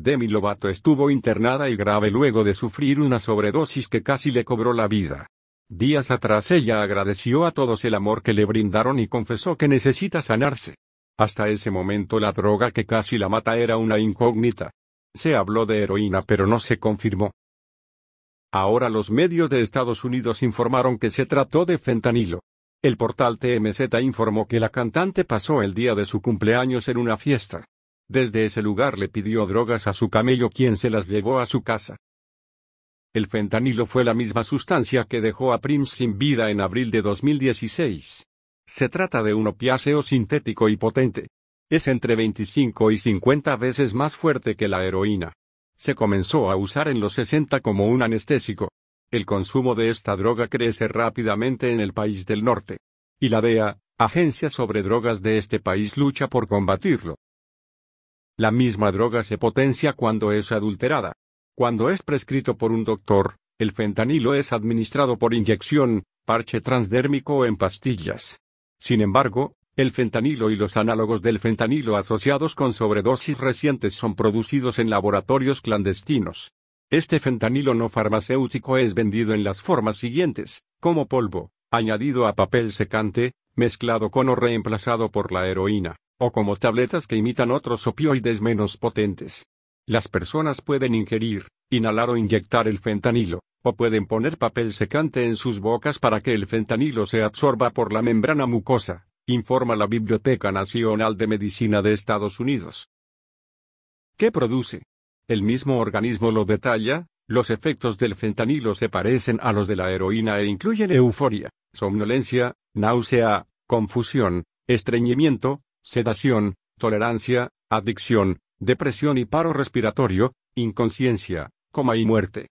Demi Lovato estuvo internada y grave luego de sufrir una sobredosis que casi le cobró la vida. Días atrás ella agradeció a todos el amor que le brindaron y confesó que necesita sanarse. Hasta ese momento la droga que casi la mata era una incógnita. Se habló de heroína pero no se confirmó. Ahora los medios de Estados Unidos informaron que se trató de fentanilo. El portal TMZ informó que la cantante pasó el día de su cumpleaños en una fiesta. Desde ese lugar le pidió drogas a su camello quien se las llevó a su casa. El fentanilo fue la misma sustancia que dejó a Prince sin vida en abril de 2016. Se trata de un opiáceo sintético y potente. Es entre 25 y 50 veces más fuerte que la heroína. Se comenzó a usar en los 60 como un anestésico. El consumo de esta droga crece rápidamente en el país del norte. Y la DEA, Agencia sobre Drogas de este país lucha por combatirlo. La misma droga se potencia cuando es adulterada. Cuando es prescrito por un doctor, el fentanilo es administrado por inyección, parche transdérmico o en pastillas. Sin embargo, el fentanilo y los análogos del fentanilo asociados con sobredosis recientes son producidos en laboratorios clandestinos. Este fentanilo no farmacéutico es vendido en las formas siguientes, como polvo, añadido a papel secante, mezclado con o reemplazado por la heroína o como tabletas que imitan otros opioides menos potentes. Las personas pueden ingerir, inhalar o inyectar el fentanilo, o pueden poner papel secante en sus bocas para que el fentanilo se absorba por la membrana mucosa, informa la Biblioteca Nacional de Medicina de Estados Unidos. ¿Qué produce? El mismo organismo lo detalla, los efectos del fentanilo se parecen a los de la heroína e incluyen euforia, somnolencia, náusea, confusión, estreñimiento, sedación, tolerancia, adicción, depresión y paro respiratorio, inconsciencia, coma y muerte.